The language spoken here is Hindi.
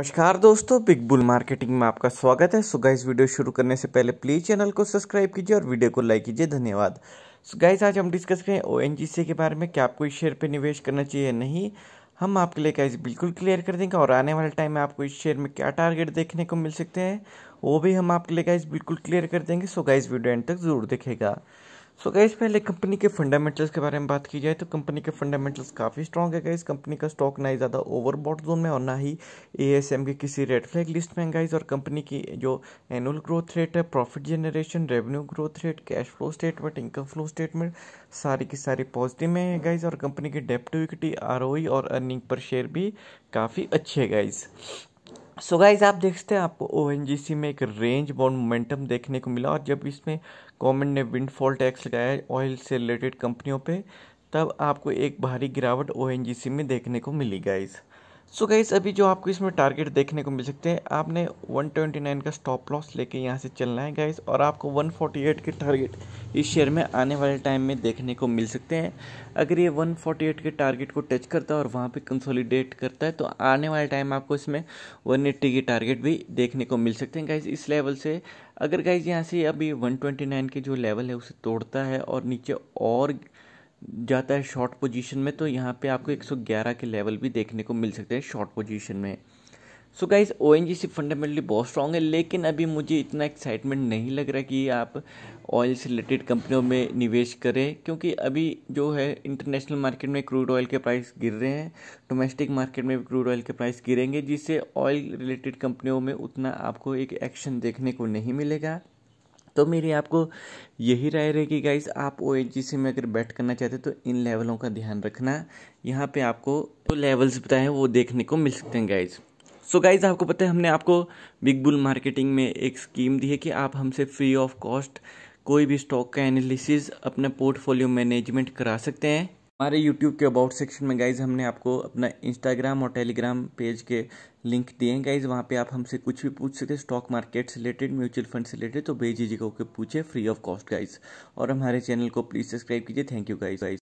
नमस्कार दोस्तों बिग बुल मार्केटिंग में आपका स्वागत है सो गाइज वीडियो शुरू करने से पहले प्लीज़ चैनल को सब्सक्राइब कीजिए और वीडियो को लाइक कीजिए धन्यवाद सो गाइज आज हम डिस्कस करें ओ एन के बारे में क्या आपको इस शेयर पे निवेश करना चाहिए नहीं हम आपके लिए गाइज बिल्कुल क्लियर कर देंगे और आने वाले टाइम में आपको इस शेयर में क्या टारगेट देखने को मिल सकते हैं वो भी हम आपके लिए गाइज बिल्कुल क्लियर कर देंगे सो गाइज वीडियो एंड तक जरूर देखेगा सो गाइज पहले कंपनी के फंडामेंटल्स के बारे में बात की जाए तो कंपनी के फंडामेंटल्स काफ़ी स्ट्रॉग है गाइज कंपनी का स्टॉक ना ही ज़्यादा ओवरबॉट जोन में और ना ही ए के किसी रेड फ्लैग लिस्ट में गाइज और कंपनी की जो एनुअल ग्रोथ रेट है profit generation revenue growth rate cash flow statement income flow statement सारी की सारी पॉजिटिव में है गाइज और कंपनी की डेप्ट आर e और अर्निंग पर शेयर भी काफ़ी अच्छे है गाइज़ सो so गाइज आप देखते हैं आपको ओ में एक रेंज बॉन्ड मोमेंटम देखने को मिला और जब इसमें गवर्नमेंट ने विंडफॉल टैक्स लगाया ऑयल से रिलेटेड कंपनियों पे तब आपको एक भारी गिरावट ओ में देखने को मिली गाइज़ सो गाइज़ अभी जो आपको इसमें टारगेट देखने को मिल सकते हैं आपने 129 का स्टॉप लॉस लेके यहाँ से चलना है गाइज़ और आपको 148 के टारगेट इस शेयर में आने वाले टाइम में देखने को मिल सकते हैं अगर ये 148 के टारगेट को टच करता है और वहाँ पे कंसोलिडेट करता है तो आने वाले टाइम आपको इसमें एट्टी के टारगेट भी देखने को मिल सकते हैं गाइज इस लेवल से अगर गाइज यहाँ से अभी वन के जो लेवल है उसे तोड़ता है और नीचे और जाता है शॉर्ट पोजीशन में तो यहाँ पे आपको 111 के लेवल भी देखने को मिल सकते हैं शॉर्ट पोजीशन में so guys O N G fundamentally बहुत स्ट्रॉन्ग है लेकिन अभी मुझे इतना एक्साइटमेंट नहीं लग रहा कि आप ऑयल से रिलेटेड कंपनियों में निवेश करें क्योंकि अभी जो है इंटरनेशनल मार्केट में क्रूड ऑयल के प्राइस गिर रहे हैं डोमेस्टिक मार्केट में भी क्रूड ऑयल के प्राइस गिरेंगे जिससे ऑयल रिलेटेड कंपनियों में उतना आपको एक एक्शन देखने को नहीं मिलेगा तो मेरी आपको यही राय रहेगी गाइस आप ओ सी में अगर बैठ करना चाहते हैं तो इन लेवलों का ध्यान रखना यहाँ पे आपको जो तो लेवल्स बताए हैं वो देखने को मिल सकते हैं गाइज़ सो गाइस गाइज आपको पता है हमने आपको बिग बुल मार्केटिंग में एक स्कीम दी है कि आप हमसे फ्री ऑफ कॉस्ट कोई भी स्टॉक का एनालिसिस अपना पोर्टफोलियो मैनेजमेंट करा सकते हैं हमारे यूट्यूब के अबाउट सेक्शन में गाइज हमने आपको अपना इंस्टाग्राम और टेलीग्राम पेज के लिंक दिए हैं गाइज वहाँ पे आप हमसे कुछ भी पूछ सकते हैं स्टॉक मार्केट से रिलेटेड म्यूचुअल फंड से रिलेटेड तो बेझिझक को पूछे फ्री ऑफ कॉस्ट गाइज और हमारे चैनल को प्लीज़ सब्सक्राइब कीजिए थैंक यू गाइज गाइज